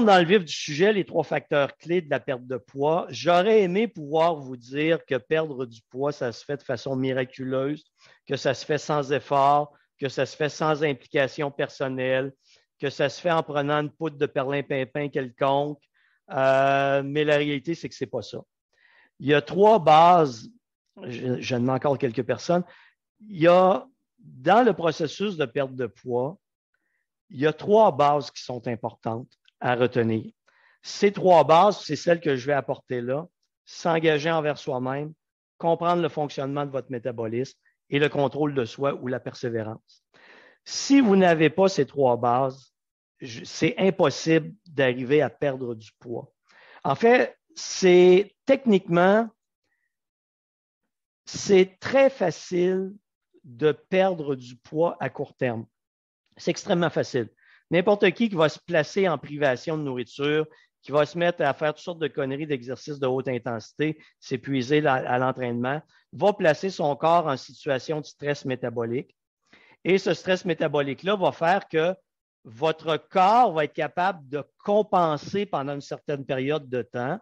dans le vif du sujet, les trois facteurs clés de la perte de poids, j'aurais aimé pouvoir vous dire que perdre du poids, ça se fait de façon miraculeuse, que ça se fait sans effort, que ça se fait sans implication personnelle, que ça se fait en prenant une poudre de perlin perlimpinpin quelconque. Euh, mais la réalité, c'est que c'est pas ça. Il y a trois bases, je, ne encore quelques personnes. Il y a, dans le processus de perte de poids, il y a trois bases qui sont importantes à retenir. Ces trois bases, c'est celles que je vais apporter là. S'engager envers soi-même, comprendre le fonctionnement de votre métabolisme et le contrôle de soi ou la persévérance. Si vous n'avez pas ces trois bases, c'est impossible d'arriver à perdre du poids. En fait, c'est techniquement, c'est très facile de perdre du poids à court terme. C'est extrêmement facile. N'importe qui qui va se placer en privation de nourriture, qui va se mettre à faire toutes sortes de conneries d'exercices de haute intensité, s'épuiser à l'entraînement, va placer son corps en situation de stress métabolique. Et ce stress métabolique-là va faire que votre corps va être capable de compenser pendant une certaine période de temps.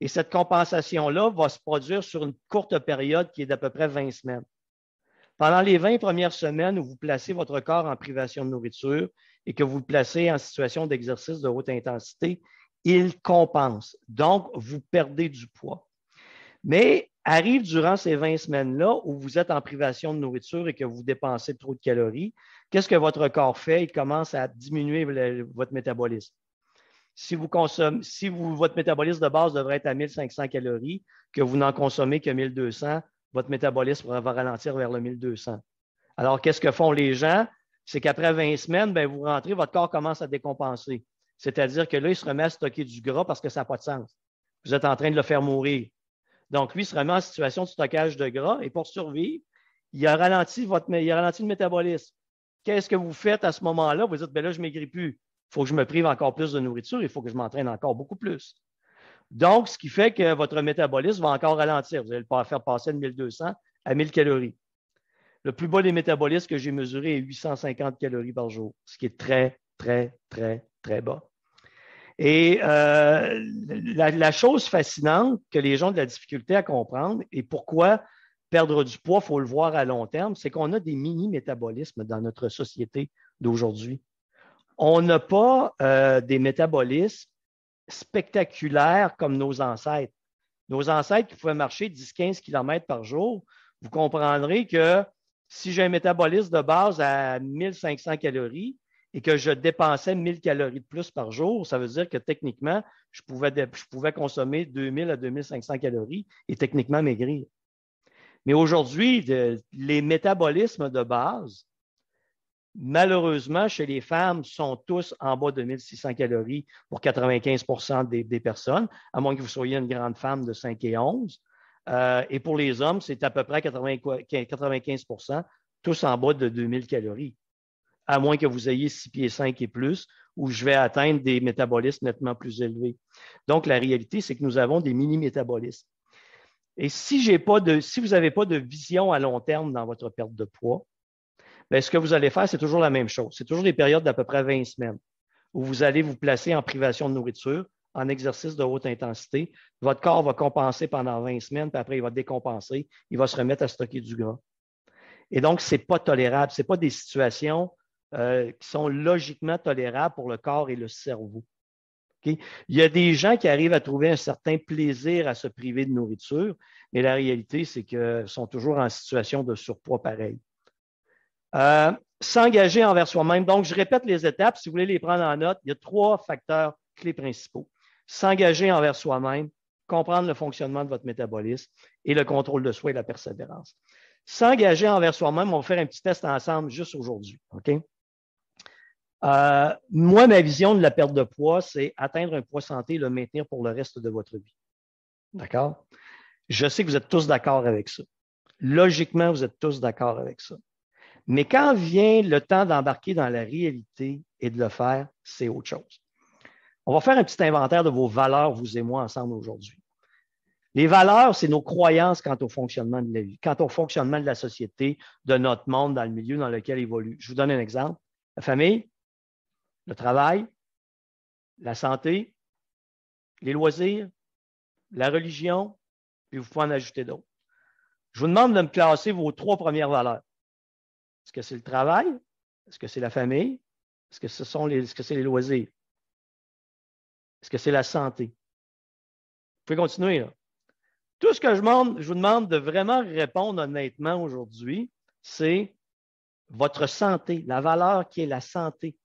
Et cette compensation-là va se produire sur une courte période qui est d'à peu près 20 semaines. Pendant les 20 premières semaines où vous placez votre corps en privation de nourriture, et que vous le placez en situation d'exercice de haute intensité, il compense. Donc, vous perdez du poids. Mais arrive durant ces 20 semaines-là où vous êtes en privation de nourriture et que vous dépensez trop de calories, qu'est-ce que votre corps fait? Il commence à diminuer votre métabolisme. Si, vous si votre métabolisme de base devrait être à 1500 calories, que vous n'en consommez que 1200, votre métabolisme va ralentir vers le 1200. Alors, qu'est-ce que font les gens? c'est qu'après 20 semaines, ben, vous rentrez, votre corps commence à décompenser. C'est-à-dire que là, il se remet à stocker du gras parce que ça n'a pas de sens. Vous êtes en train de le faire mourir. Donc, lui, il se remet en situation de stockage de gras et pour survivre, il a ralenti, votre, il le métabolisme. Qu'est-ce que vous faites à ce moment-là? Vous dites, bien là, je ne maigris plus. Il faut que je me prive encore plus de nourriture. Il faut que je m'entraîne encore beaucoup plus. Donc, ce qui fait que votre métabolisme va encore ralentir. Vous allez le faire passer de 1200 à 1000 calories. Le plus bas des métabolismes que j'ai mesuré est 850 calories par jour, ce qui est très, très, très, très bas. Et euh, la, chose fascinante que les gens ont de la difficulté à comprendre et pourquoi perdre du poids, il faut le voir à long terme, c'est qu'on a des mini-métabolismes dans notre société d'aujourd'hui. On n'a pas euh, des métabolismes spectaculaires comme nos ancêtres. Nos ancêtres qui pouvaient marcher 10-15 km par jour, vous comprendrez que si j'ai un métabolisme de base à 1500 calories et que je dépensais 1000 calories de plus par jour, ça veut dire que techniquement, je pouvais, consommer 2000 à 2500 calories et techniquement maigrir. Mais aujourd'hui, les métabolismes de base, malheureusement, chez les femmes, sont tous en bas de 1600 calories pour 95 des personnes, à moins que vous soyez une grande femme de 5 et 11. Euh, et pour les hommes, c'est à peu près 95 tous en bas de 2000 calories, à moins que vous ayez 6 pieds 5 et plus, où je vais atteindre des métabolismes nettement plus élevés. Donc, la réalité, c'est que nous avons des mini-métabolismes. Et si, vous n'avez pas de vision à long terme dans votre perte de poids, ben, ce que vous allez faire, c'est toujours la même chose. C'est toujours des périodes d'à peu près 20 semaines où vous allez vous placer en privation de nourriture en exercice de haute intensité. Votre corps va compenser pendant 20 semaines, puis après, il va décompenser. Il va se remettre à stocker du gras. Et donc, ce n'est pas tolérable. Ce n'est pas des situations euh, qui sont logiquement tolérables pour le corps et le cerveau. Il y a des gens qui arrivent à trouver un certain plaisir à se priver de nourriture, mais la réalité, c'est qu'ils sont toujours en situation de surpoids pareil. Euh, s'engager envers soi-même. Donc, je répète les étapes. Si vous voulez les prendre en note, il y a trois facteurs clés principaux s'engager envers soi-même, comprendre le fonctionnement de votre métabolisme et le contrôle de soi et la persévérance. S'engager envers soi-même, on va faire un petit test ensemble juste aujourd'hui. Euh, moi, ma vision de la perte de poids, c'est atteindre un poids santé et le maintenir pour le reste de votre vie. D'accord? Je sais que vous êtes tous d'accord avec ça. Logiquement, vous êtes tous d'accord avec ça. Mais quand vient le temps d'embarquer dans la réalité et de le faire, c'est autre chose. On va faire un petit inventaire de vos valeurs, vous et moi, ensemble aujourd'hui. Les valeurs, c'est nos croyances quant au fonctionnement de la vie, quant au fonctionnement de la société, de notre monde, dans le milieu dans lequel évolue. Je vous donne un exemple. La famille, le travail, la santé, les loisirs, la religion, puis vous pouvez en ajouter d'autres. Je vous demande de me classer vos trois premières valeurs. Est-ce que c'est le travail? Est-ce que c'est la famille? Est-ce que ce sont les, est-ce que c'est les loisirs? Est-ce que c'est la santé? Vous pouvez continuer. Tout ce que je, demande, je vous demande de vraiment répondre honnêtement aujourd'hui, c'est votre santé, la valeur qui est la santé,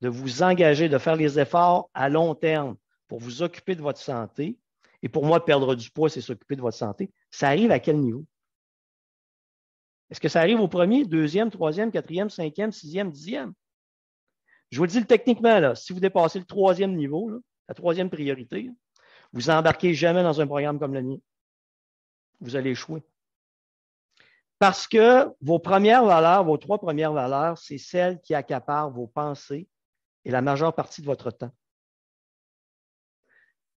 de vous engager, de faire les efforts à long terme pour vous occuper de votre santé. Et pour moi, perdre du poids, c'est s'occuper de votre santé. Ça arrive à quel niveau? Est-ce que ça arrive au premier, deuxième, troisième, quatrième, cinquième, sixième, dixième? Je vous le dis techniquement, là, si vous dépassez le troisième niveau, la troisième priorité, vous embarquez jamais dans un programme comme le mien. Vous allez échouer. Parce que vos premières valeurs, vos trois premières valeurs, c'est celles qui accaparent vos pensées et la majeure partie de votre temps.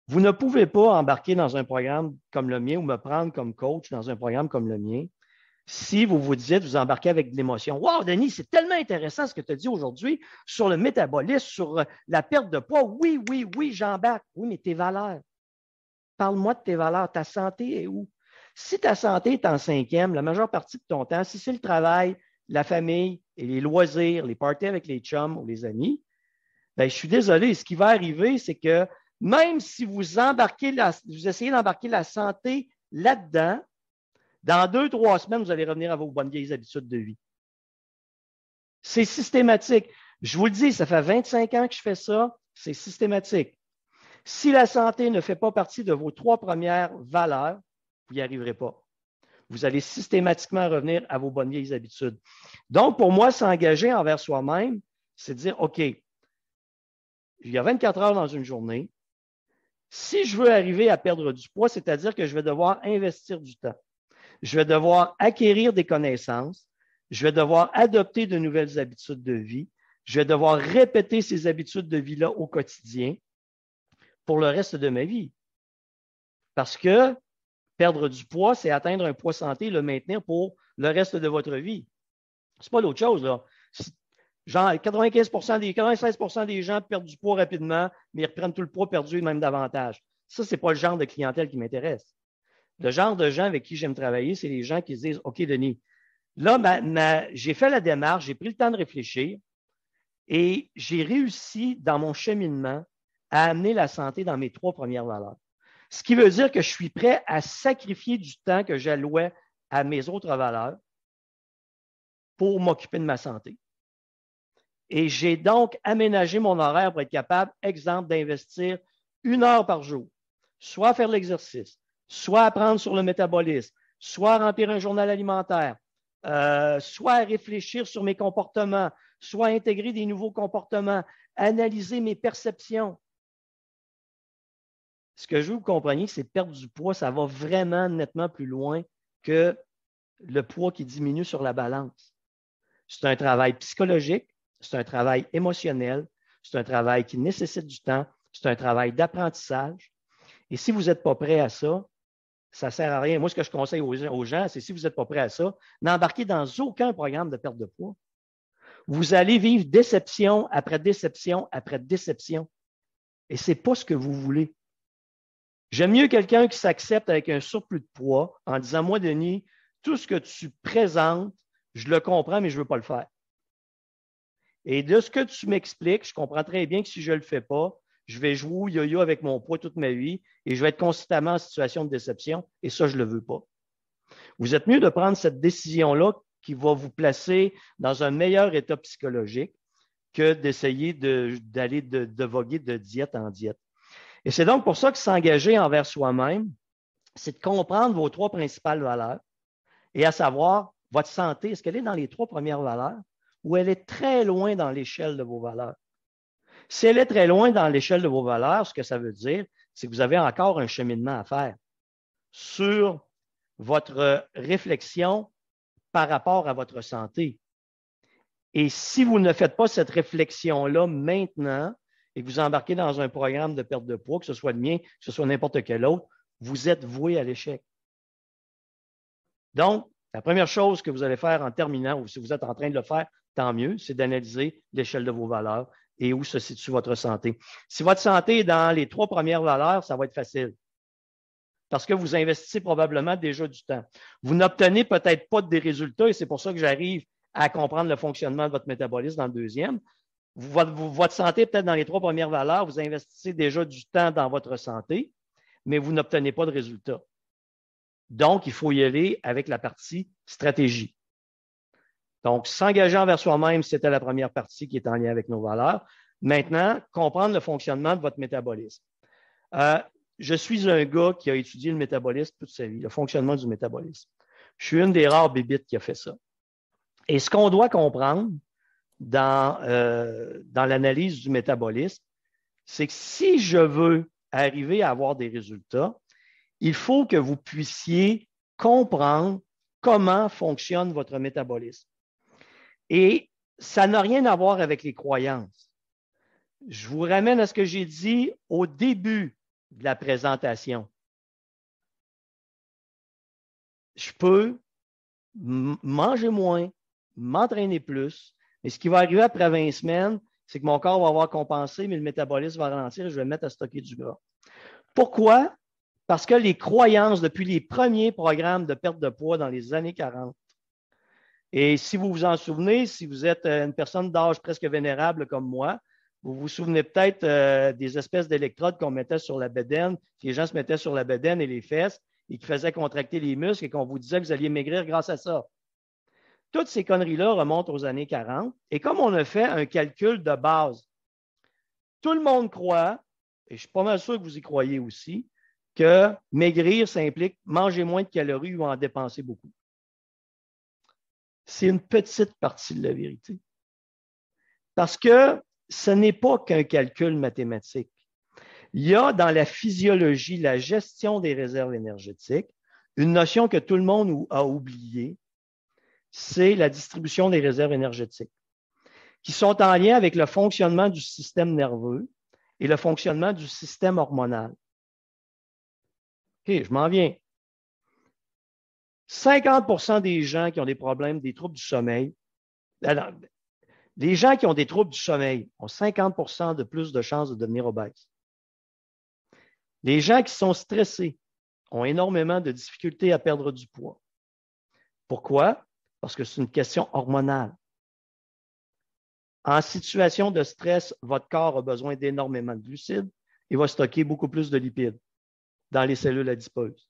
Vous ne pouvez pas embarquer dans un programme comme le mien ou me prendre comme coach dans un programme comme le mien si vous vous dites, vous embarquez avec de l'émotion. Wow, Denis, c'est tellement intéressant ce que tu as dit aujourd'hui sur le métabolisme, sur euh, la perte de poids. Oui, oui, oui, j'embarque. Oui, mais tes valeurs. Parle-moi de tes valeurs. Ta santé est où? Si ta santé est en cinquième, la majeure partie de ton temps, si c'est le travail, la famille et les loisirs, les parties avec les chums ou les amis, ben, je suis désolé. Ce qui va arriver, c'est que même si vous embarquez, vous essayez d'embarquer la santé là-dedans, dans deux, trois semaines, vous allez revenir à vos bonnes vieilles habitudes de vie. C'est systématique. Je vous le dis, ça fait 25 ans que je fais ça. C'est systématique. Si la santé ne fait pas partie de vos trois premières valeurs, vous n'y arriverez pas. Vous allez systématiquement revenir à vos bonnes vieilles habitudes. Donc, pour moi, s'engager envers soi-même, c'est dire, OK, il y a 24 heures dans une journée. Si je veux arriver à perdre du poids, c'est-à-dire que je vais devoir investir du temps. Je vais devoir acquérir des connaissances. Je vais devoir adopter de nouvelles habitudes de vie. Je vais devoir répéter ces habitudes de vie-là au quotidien pour le reste de ma vie. Parce que perdre du poids, c'est atteindre un poids santé et le maintenir pour le reste de votre vie. Ce n'est pas l'autre chose, là. Genre, 95 des, des gens perdent du poids rapidement, mais ils reprennent tout le poids perdu et même davantage. Ça, n'est pas le genre de clientèle qui m'intéresse. Le genre de gens avec qui j'aime travailler, c'est les gens qui se disent OK, Denis, là, j'ai fait la démarche, j'ai pris le temps de réfléchir et j'ai réussi dans mon cheminement à amener la santé dans mes trois premières valeurs. Ce qui veut dire que je suis prêt à sacrifier du temps que j'allouais à mes autres valeurs pour m'occuper de ma santé. Et j'ai donc aménagé mon horaire pour être capable, exemple, d'investir une heure par jour, soit faire l'exercice, soit apprendre sur le métabolisme, soit remplir un journal alimentaire, euh, soit réfléchir sur mes comportements, soit intégrer des nouveaux comportements, analyser mes perceptions. Ce que je veux que vous compreniez, c'est perdre du poids, ça va vraiment nettement plus loin que le poids qui diminue sur la balance. C'est un travail psychologique, c'est un travail émotionnel, c'est un travail qui nécessite du temps, c'est un travail d'apprentissage. Et si vous n'êtes pas prêt à ça, ça ne sert à rien. Moi, ce que je conseille aux, gens, c'est si vous n'êtes pas prêt à ça, n'embarquez dans aucun programme de perte de poids. Vous allez vivre déception après déception après déception. Et ce n'est pas ce que vous voulez. J'aime mieux quelqu'un qui s'accepte avec un surplus de poids en disant Moi, Denis, tout ce que tu présentes, je le comprends, mais je ne veux pas le faire. Et de ce que tu m'expliques, je comprends très bien que si je ne le fais pas, je vais jouer au yo-yo avec mon poids toute ma vie et je vais être constamment en situation de déception et ça, je ne le veux pas. Vous êtes mieux de prendre cette décision-là qui va vous placer dans un meilleur état psychologique que d'essayer d'aller de, de, voguer de diète en diète. Et c'est donc pour ça que s'engager envers soi-même, c'est de comprendre vos trois principales valeurs et à savoir votre santé. Est-ce qu'elle est dans les trois premières valeurs ou elle est très loin dans l'échelle de vos valeurs? Si elle est très loin dans l'échelle de vos valeurs, ce que ça veut dire, c'est que vous avez encore un cheminement à faire sur votre euh, réflexion par rapport à votre santé. Et si vous ne faites pas cette réflexion-là maintenant et que vous embarquez dans un programme de perte de poids, que ce soit le mien, que ce soit n'importe quel autre, vous êtes voué à l'échec. Donc, la première chose que vous allez faire en terminant, ou si vous êtes en train de le faire, tant mieux, c'est d'analyser l'échelle de vos valeurs, et où se situe votre santé. Si votre santé est dans les trois premières valeurs, ça va être facile parce que vous investissez probablement déjà du temps. Vous n'obtenez peut-être pas des résultats et c'est pour ça que j'arrive à comprendre le fonctionnement de votre métabolisme dans le deuxième. Votre, votre santé, peut-être dans les trois premières valeurs, vous investissez déjà du temps dans votre santé, mais vous n'obtenez pas de résultats. Donc, il faut y aller avec la partie stratégie. Donc, s'engager envers soi-même, c'était la première partie qui est en lien avec nos valeurs. Maintenant, comprendre le fonctionnement de votre métabolisme. Euh, je suis un gars qui a étudié le métabolisme toute sa vie, le fonctionnement du métabolisme. Je suis une des rares bébites qui a fait ça. Et ce qu'on doit comprendre dans euh, l'analyse du métabolisme, c'est que si je veux arriver à avoir des résultats, il faut que vous puissiez comprendre comment fonctionne votre métabolisme. Et ça n'a rien à voir avec les croyances. Je vous ramène à ce que j'ai dit au début de la présentation. Je peux manger moins, m'entraîner plus, mais ce qui va arriver après 20 semaines, c'est que mon corps va avoir compensé, mais le métabolisme va ralentir et je vais me mettre à stocker du gras. Pourquoi? Parce que les croyances, depuis les premiers programmes de perte de poids dans les années 40, et si vous vous en souvenez, si vous êtes euh, une personne d'âge presque vénérable comme moi, vous vous souvenez peut-être euh, des espèces d'électrodes qu'on mettait sur la bedaine, que les gens se mettaient sur la bedaine et les fesses et qui faisaient contracter les muscles et qu'on vous disait que vous alliez maigrir grâce à ça. Toutes ces conneries-là remontent aux années 40. Et comme on a fait un calcul de base, tout le monde croit, et je suis pas mal sûr que vous y croyez aussi, que maigrir, ça implique manger moins de calories ou en dépenser beaucoup c'est une petite partie de la vérité. Parce que ce n'est pas qu'un calcul mathématique. Il y a dans la physiologie, la gestion des réserves énergétiques, une notion que tout le monde a oubliée, c'est la distribution des réserves énergétiques, qui sont en lien avec le fonctionnement du système nerveux et le fonctionnement du système hormonal. OK, je m'en viens. 50 des gens qui ont des problèmes, des troubles du sommeil, les ah gens qui ont des troubles du sommeil ont 50 de plus de chances de devenir obèses. Les gens qui sont stressés ont énormément de difficultés à perdre du poids. Pourquoi? Parce que c'est une question hormonale. En situation de stress, votre corps a besoin d'énormément de glucides et va stocker beaucoup plus de lipides dans les cellules adipeuses.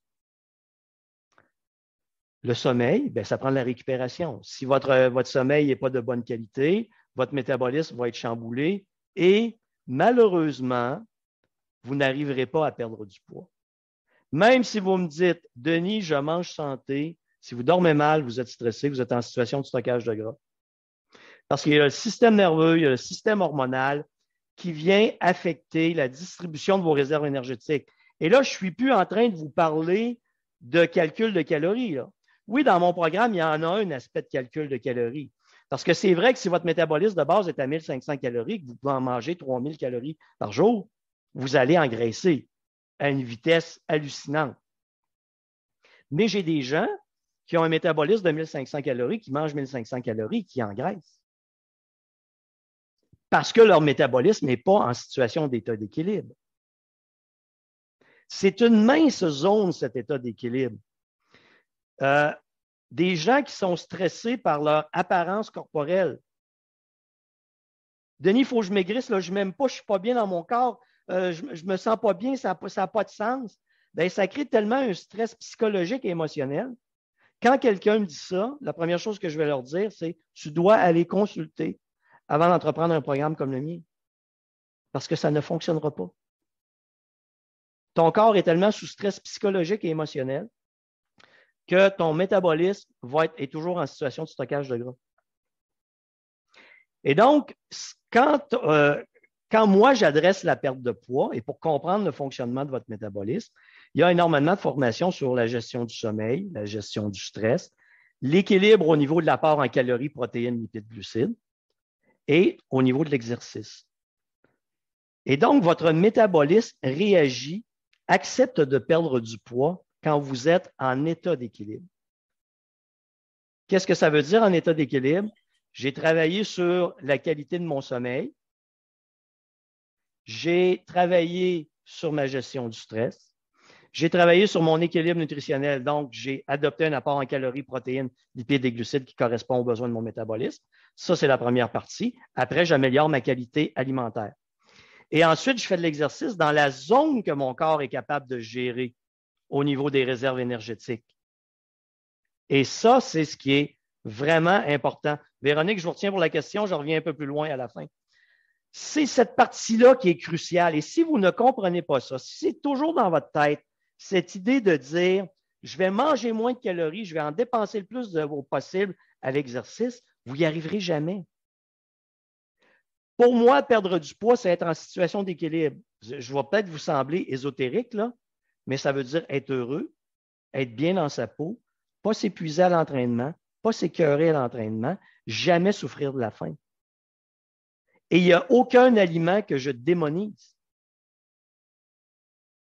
Le sommeil, ben, ça prend de la récupération. Si votre, euh, sommeil n'est pas de bonne qualité, votre métabolisme va être chamboulé et malheureusement, vous n'arriverez pas à perdre du poids. Même si vous me dites, Denis, je mange santé, si vous dormez mal, vous êtes stressé, vous êtes en situation de stockage de gras. Parce qu'il y a le système nerveux, il y a le système hormonal qui vient affecter la distribution de vos réserves énergétiques. Et là, je ne suis plus en train de vous parler de calcul de calories. Oui, dans mon programme, il y en a un aspect de calcul de calories. Parce que c'est vrai que si votre métabolisme de base est à 1500 calories, que vous pouvez en manger 3000 calories par jour, vous allez engraisser à une vitesse hallucinante. Mais j'ai des gens qui ont un métabolisme de 1500 calories, qui mangent 1500 calories, qui engraissent. Parce que leur métabolisme n'est pas en situation d'état d'équilibre. C'est une mince zone, cet état d'équilibre. Euh, des gens qui sont stressés par leur apparence corporelle. Denis, il faut que je maigrisse, je ne m'aime pas, je suis pas bien dans mon corps, euh, je ne me sens pas bien, ça n'a pas de sens. Bien, ça crée tellement un stress psychologique et émotionnel. Quand quelqu'un me dit ça, la première chose que je vais leur dire, c'est tu dois aller consulter avant d'entreprendre un programme comme le mien, parce que ça ne fonctionnera pas. Ton corps est tellement sous stress psychologique et émotionnel que ton métabolisme va est toujours en situation de stockage de gras. Et donc, quand, euh, quand moi j'adresse la perte de poids et pour comprendre le fonctionnement de votre métabolisme, il y a énormément de formations sur la gestion du sommeil, la gestion du stress, l'équilibre au niveau de l'apport en calories, protéines, lipides, glucides et au niveau de l'exercice. Et donc, votre métabolisme réagit, accepte de perdre du poids quand vous êtes en état d'équilibre. Qu'est-ce que ça veut dire en état d'équilibre? J'ai travaillé sur la qualité de mon sommeil. J'ai travaillé sur ma gestion du stress. J'ai travaillé sur mon équilibre nutritionnel, donc j'ai adopté un apport en calories, protéines, lipides et glucides qui correspond aux besoins de mon métabolisme. Ça, c'est la première partie. Après, j'améliore ma qualité alimentaire. Et ensuite, je fais de l'exercice dans la zone que mon corps est capable de gérer au niveau des réserves énergétiques. Et ça, c'est ce qui est vraiment important. Véronique, je vous retiens pour la question, je reviens un peu plus loin à la fin. C'est cette partie-là qui est cruciale. Et si vous ne comprenez pas ça, si c'est toujours dans votre tête, cette idée de dire, je vais manger moins de calories, je vais en dépenser le plus possible à l'exercice, vous n'y arriverez jamais. Pour moi, perdre du poids, c'est être en situation d'équilibre. Je vais peut-être vous sembler ésotérique, là, mais ça veut dire être heureux, être bien dans sa peau, pas s'épuiser à l'entraînement, pas s'écœurer à l'entraînement, jamais souffrir de la faim. Et il n'y a aucun aliment que je démonise.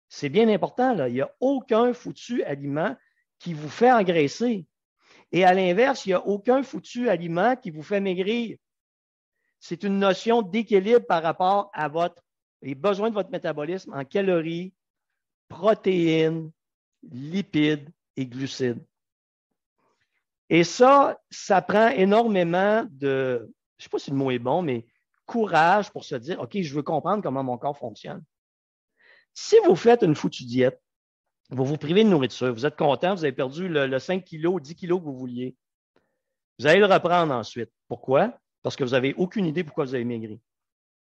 C'est bien important, là. Il n'y a aucun foutu aliment qui vous fait engraisser. Et à l'inverse, il n'y a aucun foutu aliment qui vous fait maigrir. C'est une notion d'équilibre par rapport à votre, les besoins de votre métabolisme en calories, protéines, lipides et glucides. Et ça, ça prend énormément de, je ne sais pas si le mot est bon, mais courage pour se dire, OK, je veux comprendre comment mon corps fonctionne. Si vous faites une foutue diète, vous vous privez de nourriture, vous êtes content, vous avez perdu le, 5 kg, 10 kg que vous vouliez. Vous allez le reprendre ensuite. Pourquoi? Parce que vous n'avez aucune idée pourquoi vous avez maigri.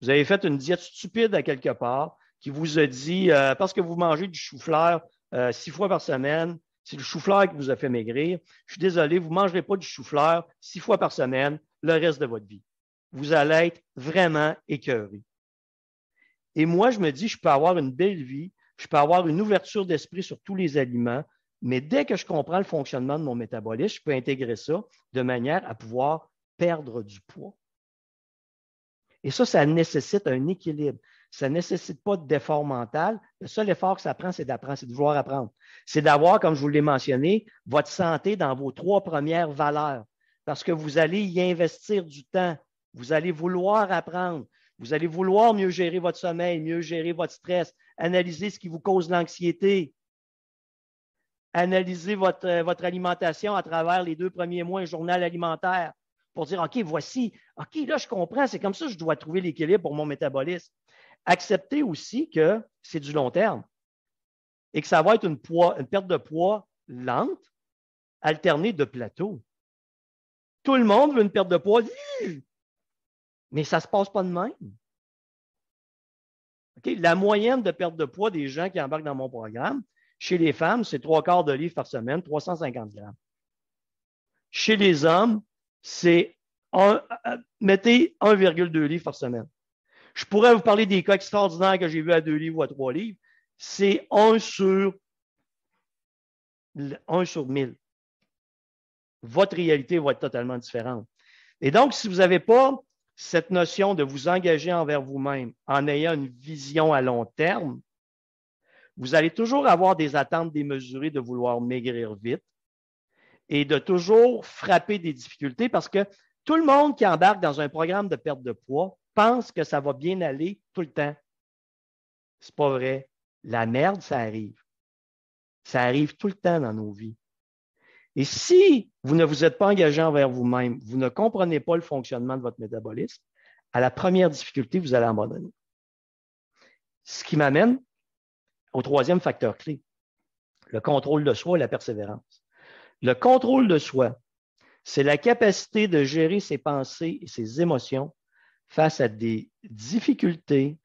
Vous avez fait une diète stupide à quelque part, qui vous a dit euh, parce que vous mangez du chou-fleur euh, six fois par semaine, c'est le chou-fleur qui vous a fait maigrir. Je suis désolé, vous ne mangerez pas du chou-fleur six fois par semaine le reste de votre vie. Vous allez être vraiment écœuré. Et moi, je me dis, je peux avoir une belle vie, je peux avoir une ouverture d'esprit sur tous les aliments, mais dès que je comprends le fonctionnement de mon métabolisme, je peux intégrer ça de manière à pouvoir perdre du poids. Et ça, ça nécessite un équilibre ça ne nécessite pas d'effort mental. Le seul effort que ça prend, c'est d'apprendre, c'est de vouloir apprendre. C'est d'avoir, comme je vous l'ai mentionné, votre santé dans vos trois premières valeurs. Parce que vous allez y investir du temps. Vous allez vouloir apprendre. Vous allez vouloir mieux gérer votre sommeil, mieux gérer votre stress, analyser ce qui vous cause l'anxiété, analyser votre, euh, alimentation à travers les deux premiers mois, journal alimentaire, pour dire, OK, voici, OK, là, je comprends, c'est comme ça que je dois trouver l'équilibre pour mon métabolisme accepter aussi que c'est du long terme et que ça va être une, perte de poids lente, alternée de plateau. Tout le monde veut une perte de poids, mais ça ne se passe pas de même. La moyenne de perte de poids des gens qui embarquent dans mon programme, chez les femmes, c'est trois quarts de livre par semaine, 350 grammes. Chez les hommes, c'est euh, mettez 1,2 livre par semaine. Je pourrais vous parler des cas extraordinaires que j'ai vus à deux livres ou à trois livres. C'est un sur, un sur mille. Votre réalité va être totalement différente. Et donc, si vous n'avez pas cette notion de vous engager envers vous-même en ayant une vision à long terme, vous allez toujours avoir des attentes démesurées de vouloir maigrir vite et de toujours frapper des difficultés parce que tout le monde qui embarque dans un programme de perte de poids pense que ça va bien aller tout le temps. C'est pas vrai. La merde, ça arrive. Ça arrive tout le temps dans nos vies. Et si vous ne vous êtes pas engagé envers vous-même, vous ne comprenez pas le fonctionnement de votre métabolisme, à la première difficulté, vous allez abandonner. Ce qui m'amène au troisième facteur clé, le contrôle de soi et la persévérance. Le contrôle de soi, c'est la capacité de gérer ses pensées et ses émotions face à des difficultés,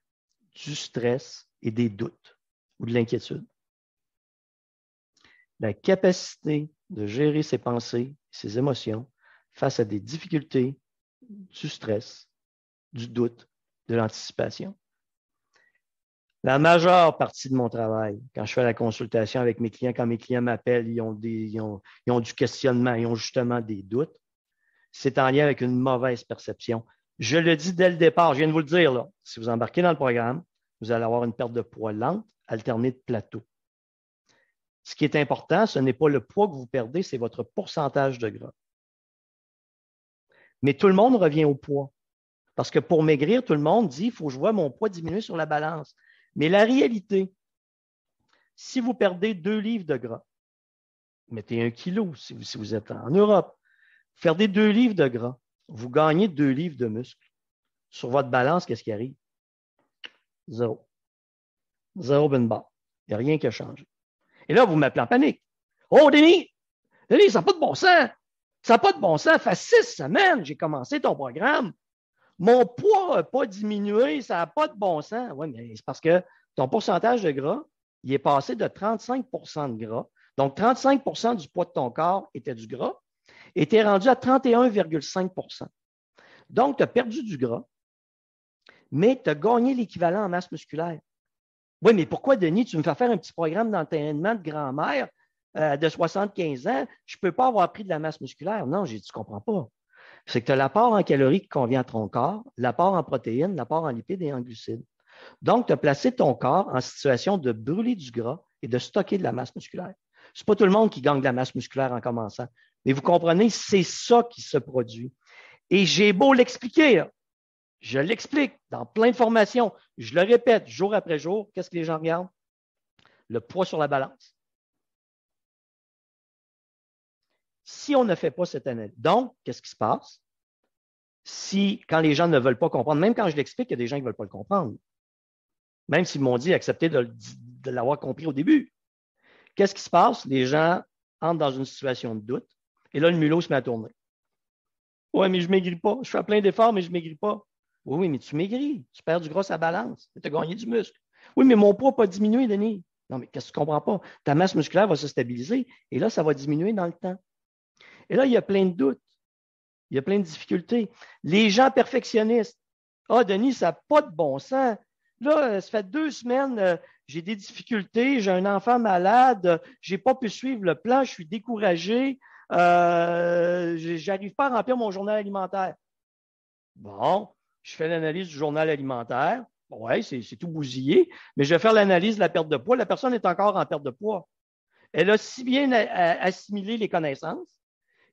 du stress et des doutes ou de l'inquiétude. La capacité de gérer ses pensées, ses émotions face à des difficultés, du stress, du doute, de l'anticipation. La majeure partie de mon travail, quand je fais la consultation avec mes clients, quand mes clients m'appellent, ils, ont, ils ont du questionnement, ils ont justement des doutes, c'est en lien avec une mauvaise perception, je le dis dès le départ, je viens de vous le dire, si vous embarquez dans le programme, vous allez avoir une perte de poids lente, alternée de plateau. Ce qui est important, ce n'est pas le poids que vous perdez, c'est votre pourcentage de gras. Mais tout le monde revient au poids. Parce que pour maigrir, tout le monde dit, il faut que je vois mon poids diminuer sur la balance. Mais la réalité, si vous perdez deux livres de gras, mettez un kilo si vous, êtes en Europe, vous perdez deux livres de gras, vous gagnez deux livres de muscle. Sur votre balance, qu'est-ce qui arrive? Zéro. Zéro ben bas. Il n'y a rien qui a changé. Et là, vous m'appelez en panique. Oh, Denis! Denis, ça n'a pas de bon sens! Ça n'a pas de bon sens. Ça fait six semaines j'ai commencé ton programme. Mon poids n'a pas diminué, ça n'a pas de bon sens. Oui, mais c'est parce que ton pourcentage de gras, il est passé de 35 de gras. Donc, 35 du poids de ton corps était du gras et tu es rendu à 31,5 Donc, tu as perdu du gras, mais tu as gagné l'équivalent en masse musculaire. Oui, mais pourquoi, Denis, tu me fais faire un petit programme d'entraînement de grand-mère euh, de 75 ans, je ne peux pas avoir pris de la masse musculaire? Non, je tu ne comprends pas. C'est que tu as l'apport en calories qui convient à ton corps, l'apport en protéines, l'apport en lipides et en glucides. Donc, tu as placé ton corps en situation de brûler du gras et de stocker de la masse musculaire. Ce n'est pas tout le monde qui gagne de la masse musculaire en commençant. Mais vous comprenez, c'est ça qui se produit. Et j'ai beau l'expliquer, je l'explique dans plein de formations, je le répète jour après jour, qu'est-ce que les gens regardent? Le poids sur la balance. Si on ne fait pas cette année, donc, qu'est-ce qui se passe? Si, quand les gens ne veulent pas comprendre, même quand je l'explique, il y a des gens qui ne veulent pas le comprendre, même s'ils m'ont dit accepter de, de l'avoir compris au début. Qu'est-ce qui se passe? Les gens entrent dans une situation de doute, et là, le mulot se met à tourner. Ouais, mais je ne maigris pas. Je fais plein d'efforts, mais je ne maigris pas. Oui, oui, mais tu maigris. Tu perds du gros à balance. Tu as gagné du muscle. Oui, mais mon poids n'a pas diminué, Denis. Non, mais qu'est-ce que tu ne comprends pas? Ta masse musculaire va se stabiliser et là, ça va diminuer dans le temps. Et là, il y a plein de doutes. Il y a plein de difficultés. Les gens perfectionnistes. Ah, Denis, ça n'a pas de bon sens. Là, euh, ça fait deux semaines, euh, j'ai des difficultés, j'ai un enfant malade, Je n'ai pas pu suivre le plan, je suis découragé. Euh, J'arrive pas à remplir mon journal alimentaire. Bon, je fais l'analyse du journal alimentaire. Oui, c'est tout bousillé, mais je vais faire l'analyse de la perte de poids. La personne est encore en perte de poids. Elle a si bien assimilé les connaissances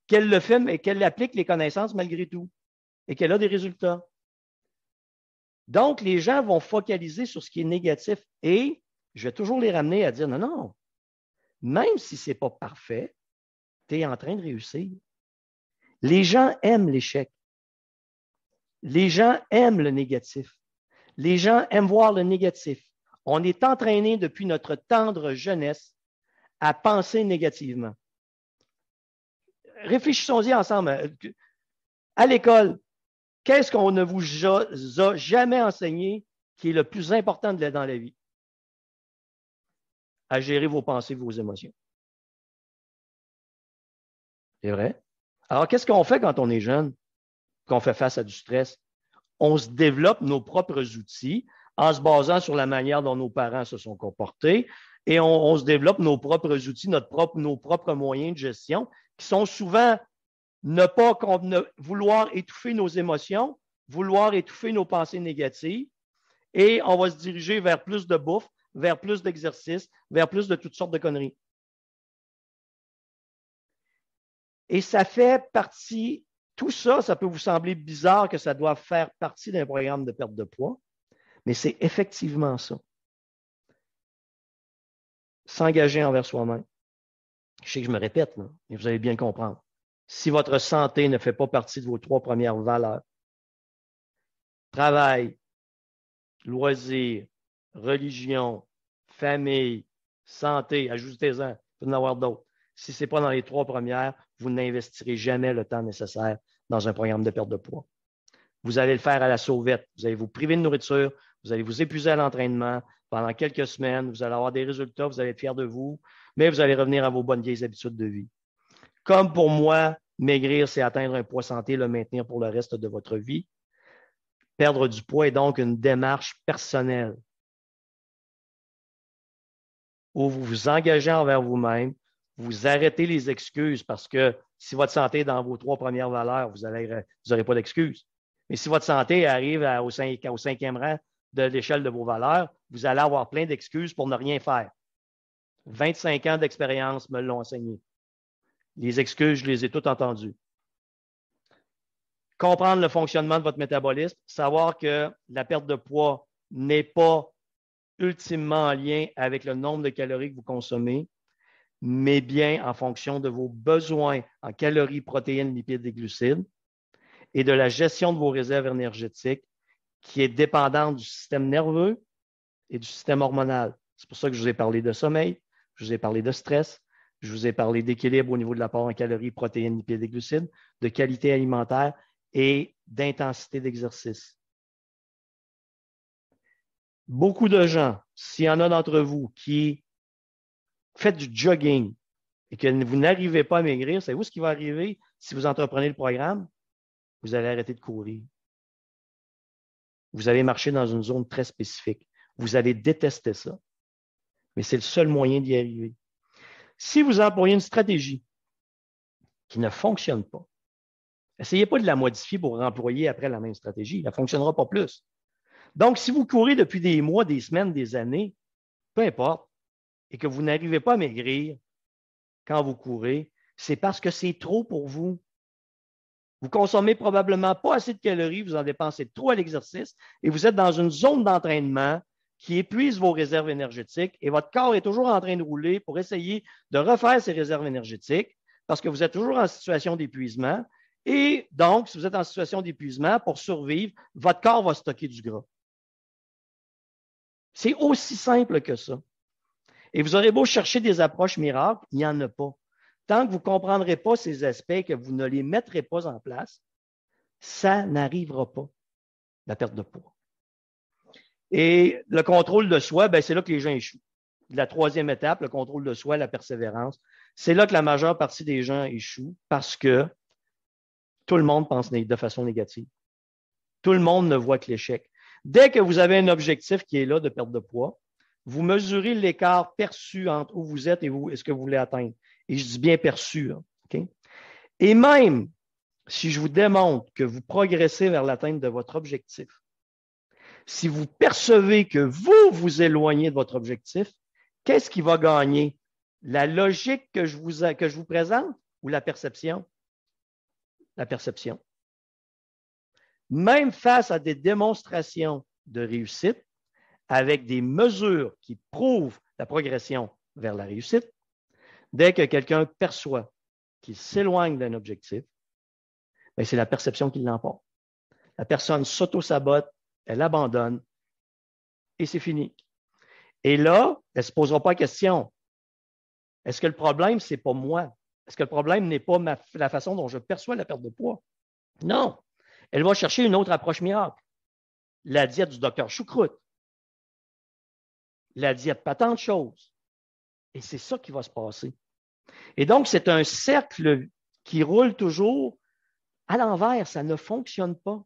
qu'elle le fait et qu'elle applique les connaissances malgré tout et qu'elle a des résultats. Donc, les gens vont focaliser sur ce qui est négatif et je vais toujours les ramener à dire non, non, même si ce n'est pas parfait, tu en train de réussir. Les gens aiment l'échec. Les gens aiment le négatif. Les gens aiment voir le négatif. On est entraîné depuis notre tendre jeunesse à penser négativement. Réfléchissons-y ensemble. À l'école, qu'est-ce qu'on ne vous a jamais enseigné qui est le plus important de dans la vie? À gérer vos pensées, vos émotions. C'est vrai. Alors, qu'est-ce qu'on fait quand on est jeune, qu'on fait face à du stress? On se développe nos propres outils en se basant sur la manière dont nos parents se sont comportés et on, se développe nos propres outils, notre propre, nos propres moyens de gestion qui sont souvent ne pas vouloir étouffer nos émotions, vouloir étouffer nos pensées négatives et on va se diriger vers plus de bouffe, vers plus d'exercices, vers plus de toutes sortes de conneries. Et ça fait partie, tout ça, ça peut vous sembler bizarre que ça doit faire partie d'un programme de perte de poids, mais c'est effectivement ça. S'engager envers soi-même. Je sais que je me répète, mais vous allez bien comprendre. Si votre santé ne fait pas partie de vos trois premières valeurs, travail, loisirs, religion, famille, santé, ajoutez-en, il peut en avoir d'autres. Si ce n'est pas dans les trois premières, vous n'investirez jamais le temps nécessaire dans un programme de perte de poids. Vous allez le faire à la sauvette. Vous allez vous priver de nourriture, vous allez vous épuiser à l'entraînement pendant quelques semaines, vous allez avoir des résultats, vous allez être fier de vous, mais vous allez revenir à vos bonnes vieilles habitudes de vie. Comme pour moi, maigrir, c'est atteindre un poids santé, le maintenir pour le reste de votre vie. Perdre du poids est donc une démarche personnelle où vous vous engagez envers vous-même, vous arrêtez les excuses parce que si votre santé est dans vos trois premières valeurs, vous n'aurez pas d'excuses. Mais si votre santé arrive au, au, cinquième rang de l'échelle de vos valeurs, vous allez avoir plein d'excuses pour ne rien faire. 25 ans d'expérience me l'ont enseigné. Les excuses, je les ai toutes entendues. Comprendre le fonctionnement de votre métabolisme, savoir que la perte de poids n'est pas ultimement en lien avec le nombre de calories que vous consommez, mais bien en fonction de vos besoins en calories, protéines, lipides et glucides et de la gestion de vos réserves énergétiques qui est dépendante du système nerveux et du système hormonal. C'est pour ça que je vous ai parlé de sommeil, je vous ai parlé de stress, je vous ai parlé d'équilibre au niveau de l'apport en calories, protéines, lipides et glucides, de qualité alimentaire et d'intensité d'exercice. Beaucoup de gens, s'il y en a d'entre vous qui faites du jogging et que vous n'arrivez pas à maigrir, savez-vous ce qui va arriver si vous entreprenez le programme? Vous allez arrêter de courir. Vous allez marcher dans une zone très spécifique. Vous allez détester ça, mais c'est le seul moyen d'y arriver. Si vous employez une stratégie qui ne fonctionne pas, essayez pas de la modifier pour employer après la même stratégie. Elle ne fonctionnera pas plus. Donc, si vous courez depuis des mois, des semaines, des années, peu importe, et que vous n'arrivez pas à maigrir quand vous courez, c'est parce que c'est trop pour vous. Vous consommez probablement pas assez de calories, vous en dépensez trop à l'exercice et vous êtes dans une zone d'entraînement qui épuise vos réserves énergétiques et votre corps est toujours en train de rouler pour essayer de refaire ses réserves énergétiques parce que vous êtes toujours en situation d'épuisement. Et donc, si vous êtes en situation d'épuisement, pour survivre, votre corps va stocker du gras. C'est aussi simple que ça. Et vous aurez beau chercher des approches miracles, il n'y en a pas. Tant que vous ne comprendrez pas ces aspects, que vous ne les mettrez pas en place, ça n'arrivera pas, la perte de poids. Et le contrôle de soi, ben, c'est là que les gens échouent. La troisième étape, le contrôle de soi, la persévérance, c'est là que la majeure partie des gens échouent parce que tout le monde pense de façon négative. Tout le monde ne voit que l'échec. Dès que vous avez un objectif qui est là de perte de poids, vous mesurez l'écart perçu entre où vous êtes et, vous, est ce que vous voulez atteindre. Et je dis bien perçu. Hein, et même si je vous démontre que vous progressez vers l'atteinte de votre objectif, si vous percevez que vous vous éloignez de votre objectif, qu'est-ce qui va gagner? La logique que je vous, que je vous présente ou la perception? La perception. Même face à des démonstrations de réussite, avec des mesures qui prouvent la progression vers la réussite, dès que quelqu'un perçoit qu'il s'éloigne d'un objectif, ben, c'est la perception qui l'emporte. La personne s'auto-sabote, elle abandonne et c'est fini. Et là, elle ne se posera pas la question. Est-ce que le problème, c'est pas moi? Est-ce que le problème n'est pas la façon dont je perçois la perte de poids? Non. Elle va chercher une autre approche miracle. La diète du docteur Choucroute la diète, pas tant de choses. Et c'est ça qui va se passer. Et donc, c'est un cercle qui roule toujours à l'envers, ça ne fonctionne pas.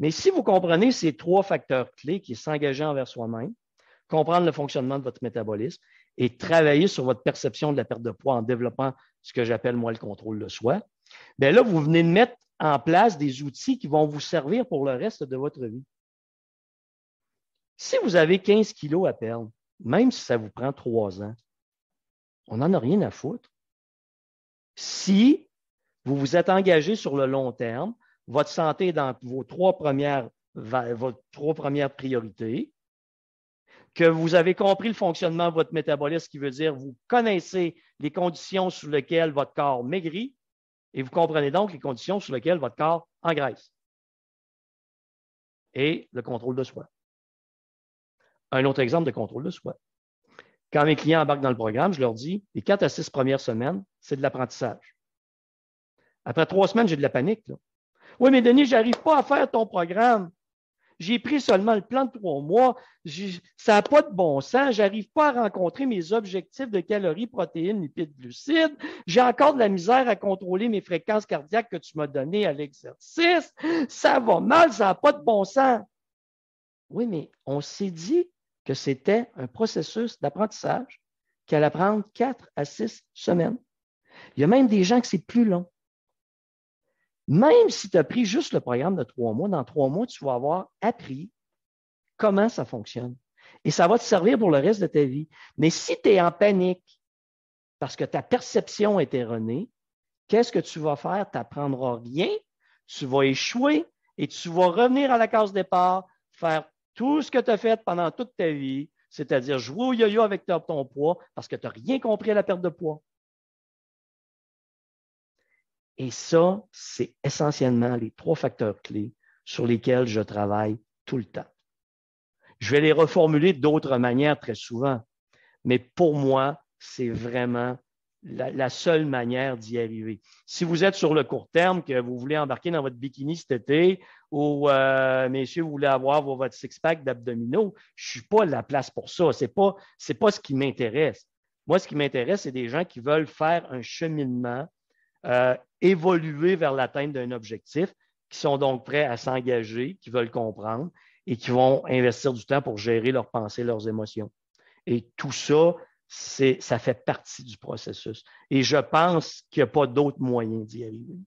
Mais si vous comprenez ces trois facteurs clés, qui sont s'engager envers soi-même, comprendre le fonctionnement de votre métabolisme et travailler sur votre perception de la perte de poids en développant ce que j'appelle moi le contrôle de soi, bien là, vous venez de mettre en place des outils qui vont vous servir pour le reste de votre vie. Si vous avez 15 kilos à perdre, même si ça vous prend trois ans, on n'en a rien à foutre. Si vous vous êtes engagé sur le long terme, votre santé est dans vos trois premières, priorités, que vous avez compris le fonctionnement de votre métabolisme, ce qui veut dire vous connaissez les conditions sous lesquelles votre corps maigrit et vous comprenez donc les conditions sous lesquelles votre corps engraisse. Et le contrôle de soi. Un autre exemple de contrôle de soi. Quand mes clients embarquent dans le programme, je leur dis, les quatre à six premières semaines, c'est de l'apprentissage. Après trois semaines, j'ai de la panique. Oui, mais Denis, je n'arrive pas à faire ton programme. J'ai pris seulement le plan de trois mois. Ça n'a pas de bon sens. J'arrive pas à rencontrer mes objectifs de calories, protéines, lipides, glucides. J'ai encore de la misère à contrôler mes fréquences cardiaques que tu m'as données à l'exercice. Ça va mal. Ça n'a pas de bon sens. Oui, mais on s'est dit que c'était un processus d'apprentissage qui allait prendre quatre à six semaines. Il y a même des gens que c'est plus long. Même si tu as pris juste le programme de trois mois, dans trois mois, tu vas avoir appris comment ça fonctionne. Et ça va te servir pour le reste de ta vie. Mais si tu es en panique parce que ta perception est erronée, qu'est-ce que tu vas faire? Tu n'apprendras rien, tu vas échouer et tu vas revenir à la case départ, faire tout ce que tu as fait pendant toute ta vie, c'est-à-dire jouer au yo-yo avec ton poids parce que tu n'as rien compris à la perte de poids. Et ça, c'est essentiellement les trois facteurs clés sur lesquels je travaille tout le temps. Je vais les reformuler d'autres manières très souvent, mais pour moi, c'est vraiment la, seule manière d'y arriver. Si vous êtes sur le court terme, que vous voulez embarquer dans votre bikini cet été, ou euh, messieurs, vous voulez avoir votre six-pack d'abdominaux, je ne suis pas la place pour ça. Ce n'est pas, ce qui m'intéresse. Moi, ce qui m'intéresse, c'est des gens qui veulent faire un cheminement, euh, évoluer vers l'atteinte d'un objectif, qui sont donc prêts à s'engager, qui veulent comprendre et qui vont investir du temps pour gérer leurs pensées, leurs émotions. Et tout ça, ça fait partie du processus. Et je pense qu'il n'y a pas d'autre moyen d'y arriver.